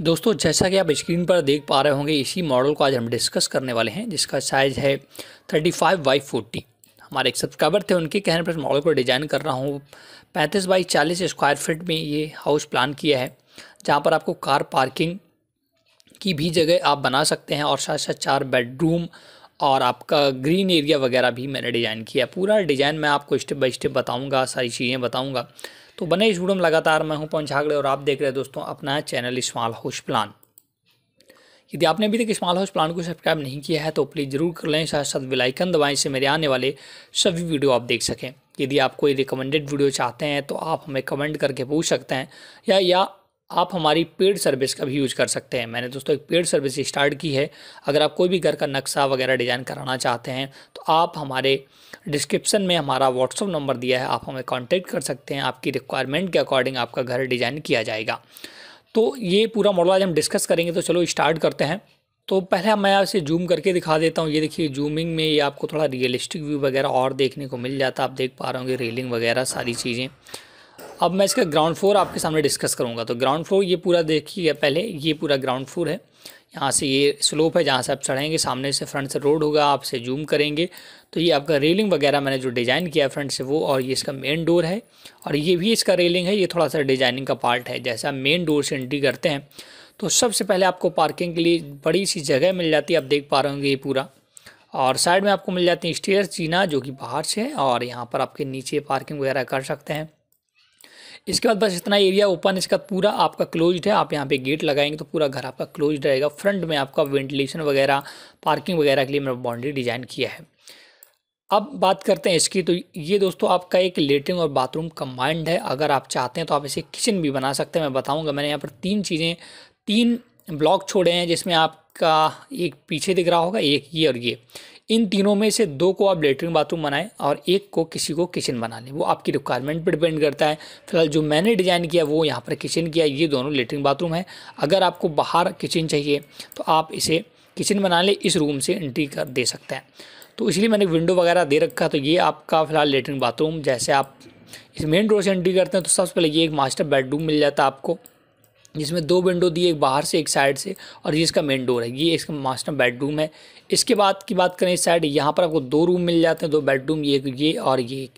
दोस्तों जैसा कि आप स्क्रीन पर देख पा रहे होंगे इसी मॉडल को आज हम डिस्कस करने वाले हैं जिसका साइज़ है थर्टी फाइव बाई फोर्टी हमारे एक सब्सक्राइबर थे उनके कहने पर मॉडल को डिज़ाइन कर रहा हूँ पैंतीस बाई चालीस स्क्वायर फीट में ये हाउस प्लान किया है जहाँ पर आपको कार पार्किंग की भी जगह आप बना सकते हैं और साथ साथ चार बेडरूम और आपका ग्रीन एरिया वगैरह भी मैंने डिज़ाइन किया पूरा डिज़ाइन मैं आपको स्टेप बाई स्टेप बताऊँगा सारी चीज़ें बताऊँगा तो बने इस वीडियो में लगातार मैं हूं पवन झागड़े और आप देख रहे हैं दोस्तों अपना चैनल स्मॉल हाउस प्लान यदि आपने अभी तक स्मॉल हाउस प्लान को सब्सक्राइब नहीं किया है तो प्लीज़ जरूर कर लें साथ साथ बेलाइकन दबाएं से मेरे आने वाले सभी वीडियो आप देख सकें यदि आप कोई रिकमेंडेड वीडियो चाहते हैं तो आप हमें कमेंट करके पूछ सकते हैं या या आप हमारी पेड सर्विस का भी यूज़ कर सकते हैं मैंने दोस्तों एक पेड सर्विस स्टार्ट की है अगर आप कोई भी घर का नक्शा वगैरह डिज़ाइन कराना चाहते हैं तो आप हमारे डिस्क्रिप्शन में हमारा व्हाट्सअप नंबर दिया है आप हमें कांटेक्ट कर सकते हैं आपकी रिक्वायरमेंट के अकॉर्डिंग आपका घर डिज़ाइन किया जाएगा तो ये पूरा मॉडल आज हम डिस्कस करेंगे तो चलो स्टार्ट करते हैं तो पहले मैं आपसे जूम करके दिखा देता हूँ ये देखिए जूमिंग में ये आपको थोड़ा रियलिस्टिक व्यू वगैरह और देखने को मिल जाता आप देख पा रहे होंगे रेलिंग वगैरह सारी चीज़ें अब मैं इसका ग्राउंड फ्लोर आपके सामने डिस्कस करूँगा तो ग्राउंड फ्लोर ये पूरा देखिएगा पहले ये पूरा ग्राउंड फ्लोर है यहाँ से ये स्लोप है जहाँ से आप चढ़ेंगे सामने से फ्रंट से रोड होगा आप से जूम करेंगे तो ये आपका रेलिंग वगैरह मैंने जो डिज़ाइन किया है फ्रंट से वो और ये इसका मेन डोर है और ये भी इसका रेलिंग है ये थोड़ा सा डिज़ाइनिंग का पार्ट है जैसे आप मेन डोर से एंट्री करते हैं तो सबसे पहले आपको पार्किंग के लिए बड़ी सी जगह मिल जाती है आप देख पा रहे होंगे ये पूरा और साइड में आपको मिल जाती है स्टेयर चीना जो कि बाहर से है और यहाँ पर आपके नीचे पार्किंग वगैरह कर सकते हैं इसके बाद बस इतना एरिया ओपन इसका पूरा आपका क्लोज्ड है आप यहाँ पे गेट लगाएंगे तो पूरा घर आपका क्लोज्ड रहेगा फ्रंट में आपका वेंटिलेशन वगैरह पार्किंग वगैरह के लिए मैंने बाउंड्री डिज़ाइन किया है अब बात करते हैं इसकी तो ये दोस्तों आपका एक लेटरिन और बाथरूम कम्बाइंड है अगर आप चाहते हैं तो आप इसे किचन भी बना सकते हैं मैं बताऊँगा मैंने यहाँ पर तीन चीज़ें तीन ब्लॉक छोड़े हैं जिसमें आपका एक पीछे दिख रहा होगा एक ये और ये इन तीनों में से दो को आप लेटरिन बाथरूम बनाएं और एक को किसी को किचन बना लें वो आपकी रिक्वायरमेंट पर डिपेंड करता है फिलहाल जो मैंने डिज़ाइन किया वो यहाँ पर किचन किया ये दोनों लेटरिन बाथरूम है अगर आपको बाहर किचन चाहिए तो आप इसे किचन बना लें इस रूम से एंट्री कर दे सकते हैं तो इसलिए मैंने विंडो वगैरह दे रखा तो ये आपका फिलहाल लेटरिन बाथरूम जैसे आप इस मेन डोर से एंट्री करते हैं तो सबसे पहले ये एक मास्टर बेडरूम मिल जाता है आपको जिसमें दो विंडो दी एक बाहर से एक साइड से और ये इसका मेन डोर है ये इसका मास्टर बेडरूम है इसके बाद की बात करें इस साइड यहाँ पर आपको दो रूम मिल जाते हैं दो बेडरूम ये ये और ये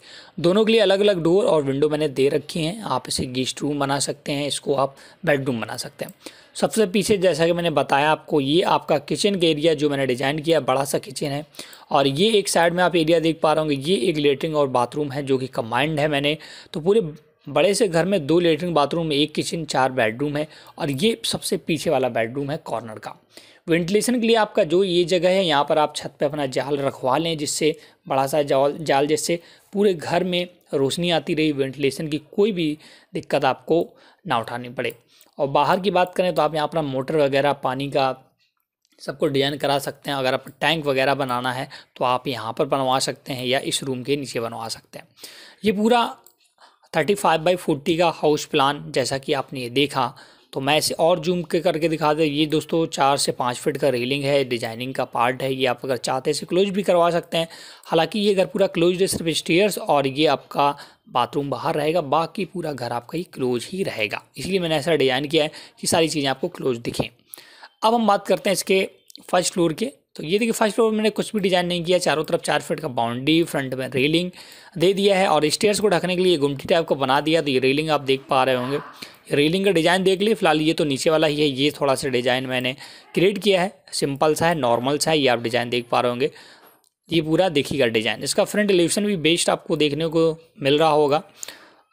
दोनों के लिए अलग अलग डोर और विंडो मैंने दे रखी हैं आप इसे गेस्ट रूम बना सकते हैं इसको आप बेडरूम बना सकते हैं सबसे पीछे जैसा कि मैंने बताया आपको ये आपका किचन का एरिया जो मैंने डिज़ाइन किया बड़ा सा किचन है और ये एक साइड में आप एरिया देख पा रहे होंगे ये एक लेटरिन और बाथरूम है जो कि कम्बाइंड है मैंने तो पूरे बड़े से घर में दो लेटरिन बाथरूम एक किचन चार बेडरूम है और ये सबसे पीछे वाला बेडरूम है कॉर्नर का वेंटिलेशन के लिए आपका जो ये जगह है यहाँ पर आप छत पे अपना जाल रखवा लें जिससे बड़ा सा जाल जाल जिससे पूरे घर में रोशनी आती रही वेंटिलेशन की कोई भी दिक्कत आपको ना उठानी पड़े और बाहर की बात करें तो आप यहाँ अपना मोटर वगैरह पानी का सबको डिजाइन करा सकते हैं अगर आप टैंक वगैरह बनाना है तो आप यहाँ पर बनवा सकते हैं या इस रूम के नीचे बनवा सकते हैं ये पूरा थर्टी फाइव बाई फोर्टी का हाउस प्लान जैसा कि आपने ये देखा तो मैं इसे और जूम के करके दिखा दें ये दोस्तों चार से पाँच फीट का रेलिंग है डिजाइनिंग का पार्ट है ये आप अगर चाहते हैं इसे क्लोज भी करवा सकते हैं हालांकि ये घर पूरा क्लोज है सिर्फ स्टेयर्स और ये आपका बाथरूम बाहर रहेगा बाकी पूरा घर आपका ही क्लोज ही रहेगा इसलिए मैंने ऐसा डिज़ाइन किया है कि सारी चीज़ें आपको क्लोज दिखें अब हम बात करते हैं इसके फर्स्ट फ्लोर के तो ये देखिए फर्स्ट फ्लोर मैंने कुछ भी डिज़ाइन नहीं किया चारों तरफ चार फीट का बाउंड्री फ्रंट में रेलिंग दे दिया है और स्टेयर्स को ढकने के लिए गुमटी टाइप का बना दिया तो ये रेलिंग आप देख पा रहे होंगे रेलिंग का डिज़ाइन देख लिए फिलहाल ये तो नीचे वाला ही है ये थोड़ा सा डिज़ाइन मैंने क्रिएट किया है सिंपल सा है नॉर्मल सा है ये आप डिज़ाइन देख पा रहे होंगे ये पूरा देखिएगा डिज़ाइन इसका फ्रंट एलिवेशन भी बेस्ट आपको देखने को मिल रहा होगा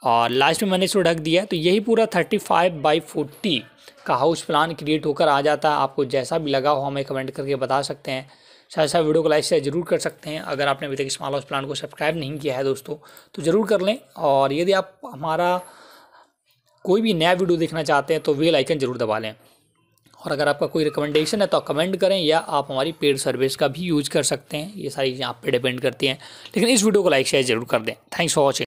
और लास्ट में मैंने इसको ढक दिया तो यही पूरा थर्टी फाइव बाई फोर्टी का हाउस प्लान क्रिएट होकर आ जाता है आपको जैसा भी लगा हो हमें कमेंट करके बता सकते हैं साथ साथ वीडियो को लाइक शेयर जरूर कर सकते हैं अगर आपने अभी तक स्मॉल हाउस प्लान को सब्सक्राइब नहीं किया है दोस्तों तो ज़रूर कर लें और यदि आप हमारा कोई भी नया वीडियो देखना चाहते हैं तो वे लाइकन ज़रूर दबा लें और अगर आपका कोई रिकमेंडेशन है तो आप कमेंट करें या आप हमारी पेड सर्विस का भी यूज़ कर सकते हैं ये सारी चीज़ें आप पर डिपेंड करती हैं लेकिन इस वीडियो को लाइक शेयर जरूर कर दें थैंक्स फॉर वॉचिंग